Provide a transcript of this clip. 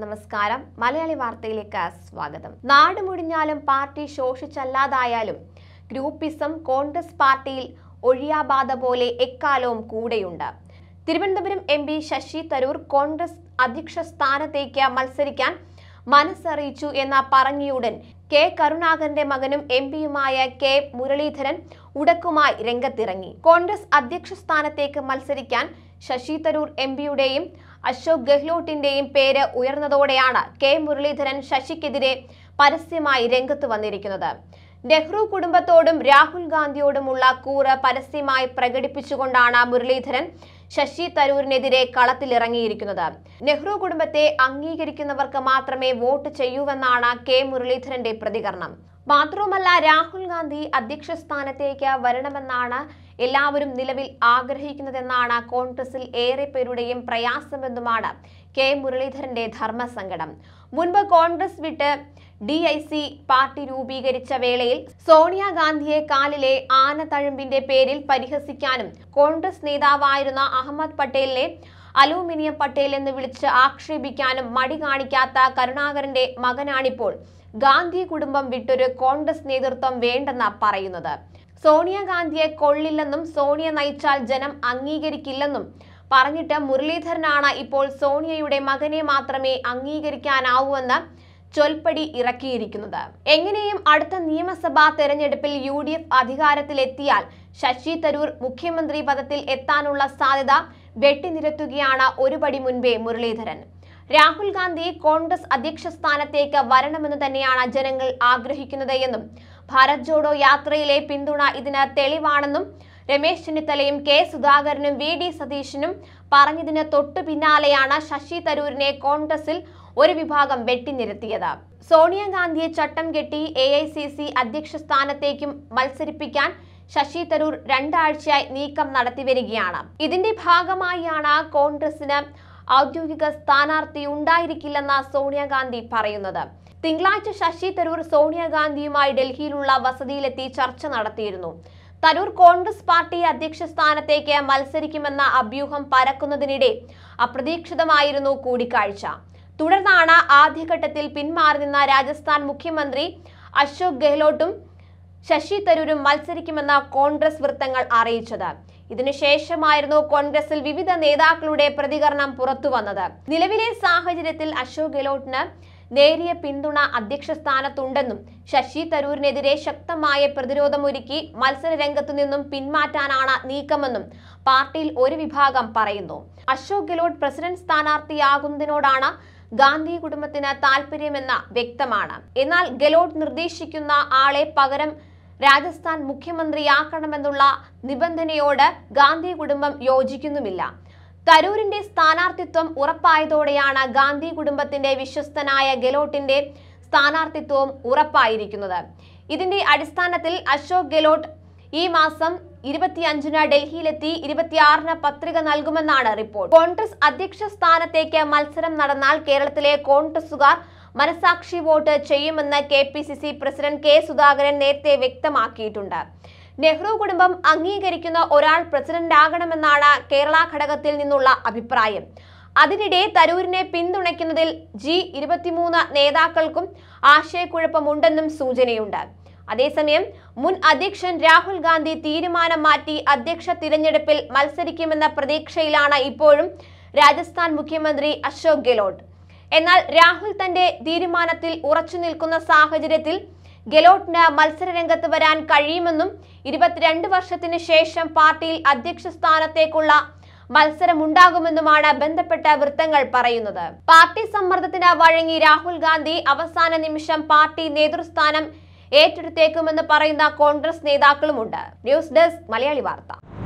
നമസ്കാരം മലയാളി വാർത്തയിലേക്ക് സ്വാഗതം നാട് മുടിഞ്ഞാലും പാർട്ടി ശോഷിച്ചല്ലാതായാലും ഗ്രൂപ്പിസം കോൺഗ്രസ് പാർട്ടിയിൽ ഒഴിയാബാധ പോലെ എക്കാലവും കൂടെയുണ്ട് തിരുവനന്തപുരം എം പി ശശി തരൂർ കോൺഗ്രസ് അധ്യക്ഷ സ്ഥാനത്തേക്ക് മത്സരിക്കാൻ മനസ്സറിയിച്ചു എന്ന പറഞ്ഞയുടൻ കെ കരുണാകരന്റെ മകനും എം പിയുമായ കെ മുരളീധരൻ ഉടക്കുമായി രംഗത്തിറങ്ങി കോൺഗ്രസ് അധ്യക്ഷ സ്ഥാനത്തേക്ക് മത്സരിക്കാൻ ശശി തരൂർ എം പിയുടെയും അശോക് ഗെഹ്ലോട്ടിന്റെയും പേര് ഉയർന്നതോടെയാണ് കെ മുരളീധരൻ ശശിക്കെതിരെ പരസ്യമായി രംഗത്ത് വന്നിരിക്കുന്നത് നെഹ്റു കുടുംബത്തോടും രാഹുൽ ഗാന്ധിയോടുമുള്ള കൂറ് പരസ്യമായി പ്രകടിപ്പിച്ചുകൊണ്ടാണ് മുരളീധരൻ ശശി തരൂരിനെതിരെ കളത്തിലിറങ്ങിയിരിക്കുന്നത് നെഹ്റു കുടുംബത്തെ അംഗീകരിക്കുന്നവർക്ക് മാത്രമേ വോട്ട് ചെയ്യൂവെന്നാണ് കെ മുരളീധരന്റെ പ്രതികരണം മാത്രവുമല്ല രാഹുൽ ഗാന്ധി അധ്യക്ഷ സ്ഥാനത്തേക്ക് വരണമെന്നാണ് എല്ലാവരും നിലവിൽ ആഗ്രഹിക്കുന്നതെന്നാണ് കോൺഗ്രസിൽ ഏറെ പേരുടെയും പ്രയാസമെന്നുമാണ് കെ മുരളീധരന്റെ ധർമ്മസങ്കടം മുൻപ് കോൺഗ്രസ് വിട്ട് ഡി ഐ സി പാർട്ടി രൂപീകരിച്ച വേളയിൽ സോണിയാഗാന്ധിയെ കാലിലെ ആന പേരിൽ പരിഹസിക്കാനും കോൺഗ്രസ് നേതാവായിരുന്ന അഹമ്മദ് പട്ടേലിനെ അലൂമിനിയം പട്ടേൽ എന്ന് വിളിച്ച് ആക്ഷേപിക്കാനും മടി കാണിക്കാത്ത കരുണാകരന്റെ മകനാണിപ്പോൾ ഗാന്ധി കുടുംബം വിട്ടൊരു കോൺഗ്രസ് നേതൃത്വം വേണ്ടെന്ന് പറയുന്നത് സോണിയാഗാന്ധിയെ കൊള്ളില്ലെന്നും സോണിയ നയിച്ചാൽ ജനം അംഗീകരിക്കില്ലെന്നും പറഞ്ഞിട്ട് മുരളീധരനാണ് ഇപ്പോൾ സോണിയയുടെ മകനെ മാത്രമേ അംഗീകരിക്കാനാവൂവെന്ന് ചൊൽപ്പടി ഇറക്കിയിരിക്കുന്നത് എങ്ങനെയും അടുത്ത നിയമസഭാ തെരഞ്ഞെടുപ്പിൽ യു ഡി എഫ് അധികാരത്തിലെത്തിയാൽ ശശി തരൂർ മുഖ്യമന്ത്രി പദത്തിൽ എത്താനുള്ള സാധ്യത വെട്ടിനിരത്തുകയാണ് ഒരു പടി മുൻപേ മുരളീധരൻ രാഹുൽ ഗാന്ധി കോൺഗ്രസ് അധ്യക്ഷ സ്ഥാനത്തേക്ക് വരണമെന്ന് തന്നെയാണ് ജനങ്ങൾ ആഗ്രഹിക്കുന്നത് എന്നും ഭാരത് ജോഡോ യാത്രയിലെ പിന്തുണ ഇതിന് തെളിവാണെന്നും രമേശ് ചെന്നിത്തലയും കെ സുധാകരനും വി ഡി സതീശനും പറഞ്ഞതിന് തൊട്ടു പിന്നാലെയാണ് ശശി തരൂരിനെ കോൺഗ്രസിൽ ഒരു വിഭാഗം വെട്ടിനിരത്തിയത് സോണിയാഗാന്ധിയെ ചട്ടം കെട്ടി എ ഐ സി സി അധ്യക്ഷ സ്ഥാനത്തേക്കും മത്സരിപ്പിക്കാൻ ശശി തരൂർ രണ്ടാഴ്ചയായി നീക്കം നടത്തിവരികയാണ് ഇതിന്റെ ഭാഗമായാണ് കോൺഗ്രസിന് ഔദ്യോഗിക സ്ഥാനാർത്ഥി ഉണ്ടായിരിക്കില്ലെന്ന സോണിയാഗാന്ധി പറയുന്നത് തിങ്കളാഴ്ച ശശി തരൂർ സോണിയാഗാന്ധിയുമായി ഡൽഹിയിലുള്ള വസതിയിലെത്തി ചർച്ച നടത്തിയിരുന്നു തരൂർ കോൺഗ്രസ് പാർട്ടി അധ്യക്ഷ സ്ഥാനത്തേക്ക് മത്സരിക്കുമെന്ന അഭ്യൂഹം പരക്കുന്നതിനിടെ അപ്രതീക്ഷിതമായിരുന്നു കൂടിക്കാഴ്ച തുടർന്നാണ് ആദ്യഘട്ടത്തിൽ പിന്മാറി നിന്ന രാജസ്ഥാൻ മുഖ്യമന്ത്രി അശോക് ഗെഹ്ലോട്ടും ശശി തരൂരും മത്സരിക്കുമെന്ന കോൺഗ്രസ് വൃത്തങ്ങൾ അറിയിച്ചത് ഇതിനുശേഷമായിരുന്നു കോൺഗ്രസിൽ വിവിധ നേതാക്കളുടെ പ്രതികരണം വന്നത് നിലവിലെ സാഹചര്യത്തിൽ അശോക് ഗെഹ്ലോട്ടിന് നേരിയ പിന്തുണ അധ്യക്ഷ സ്ഥാനത്തുണ്ടെന്നും ശശി തരൂരിനെതിരെ ശക്തമായ പ്രതിരോധമൊരുക്കി മത്സര രംഗത്തു നിന്നും പിന്മാറ്റാനാണ് നീക്കമെന്നും പാർട്ടിയിൽ ഒരു വിഭാഗം പറയുന്നു അശോക് ഗെഹ്ലോട്ട് പ്രസിഡന്റ് സ്ഥാനാർത്ഥിയാകുന്നതിനോടാണ് ഗാന്ധി കുടുംബത്തിന് താല്പര്യമെന്ന വ്യക്തമാണ് എന്നാൽ ഗെലോട്ട് നിർദ്ദേശിക്കുന്ന ആളെ പകരം രാജസ്ഥാൻ മുഖ്യമന്ത്രിയാക്കണമെന്നുള്ള നിബന്ധനയോട് ഗാന്ധി കുടുംബം യോജിക്കുന്നുമില്ല തരൂരിന്റെ സ്ഥാനാർത്ഥിത്വം ഉറപ്പായതോടെയാണ് ഗാന്ധി കുടുംബത്തിന്റെ വിശ്വസ്തനായ ഗെലോട്ടിന്റെ സ്ഥാനാർത്ഥിത്വവും ഉറപ്പായിരിക്കുന്നത് ഇതിന്റെ അടിസ്ഥാനത്തിൽ അശോക് ഗെലോട്ട് ഈ മാസം ഇരുപത്തിയഞ്ചിന് ഡൽഹിയിലെത്തി ഇരുപത്തിയാറിന് പത്രിക നൽകുമെന്നാണ് റിപ്പോർട്ട് കോൺഗ്രസ് അധ്യക്ഷ സ്ഥാനത്തേക്ക് മത്സരം നടന്നാൽ കേരളത്തിലെ കോൺഗ്രസുകാർ മനസാക്ഷി വോട്ട് ചെയ്യുമെന്ന് K P C C president K Sudhakaran നേരത്തെ വ്യക്തമാക്കിയിട്ടുണ്ട് നെഹ്റു കുടുംബം അംഗീകരിക്കുന്ന ഒരാൾ പ്രസിഡന്റാകണമെന്നാണ് കേരള ഘടകത്തിൽ നിന്നുള്ള അഭിപ്രായം അതിനിടെ തരൂരിനെ പിന്തുണയ്ക്കുന്നതിൽ ജി ഇരുപത്തിമൂന്ന് നേതാക്കൾക്കും ആശയക്കുഴപ്പമുണ്ടെന്നും സൂചനയുണ്ട് അതേസമയം മുൻ അധ്യക്ഷൻ രാഹുൽ ഗാന്ധി തീരുമാനം മാറ്റി അധ്യക്ഷ തിരഞ്ഞെടുപ്പിൽ മത്സരിക്കുമെന്ന പ്രതീക്ഷയിലാണ് ഇപ്പോഴും രാജസ്ഥാൻ മുഖ്യമന്ത്രി അശോക് ഗെഹ്ലോട്ട് എന്നാൽ രാഹുൽ തന്റെ തീരുമാനത്തിൽ ഉറച്ചു നിൽക്കുന്ന സാഹചര്യത്തിൽ ഗെലോട്ടിന് മത്സരരംഗത്ത് വരാൻ കഴിയുമെന്നും ഇരുപത്തിരണ്ട് വർഷത്തിന് ശേഷം പാർട്ടിയിൽ അധ്യക്ഷ സ്ഥാനത്തേക്കുള്ള മത്സരമുണ്ടാകുമെന്നുമാണ് ബന്ധപ്പെട്ട വൃത്തങ്ങൾ പറയുന്നത് പാർട്ടി സമ്മർദ്ദത്തിന് വഴങ്ങി രാഹുൽ ഗാന്ധി അവസാന നിമിഷം പാർട്ടി നേതൃസ്ഥാനം ഏറ്റെടുത്തേക്കുമെന്ന് പറയുന്ന കോൺഗ്രസ് നേതാക്കളുമുണ്ട് ന്യൂസ് ഡെസ്ക് മലയാളി വാർത്ത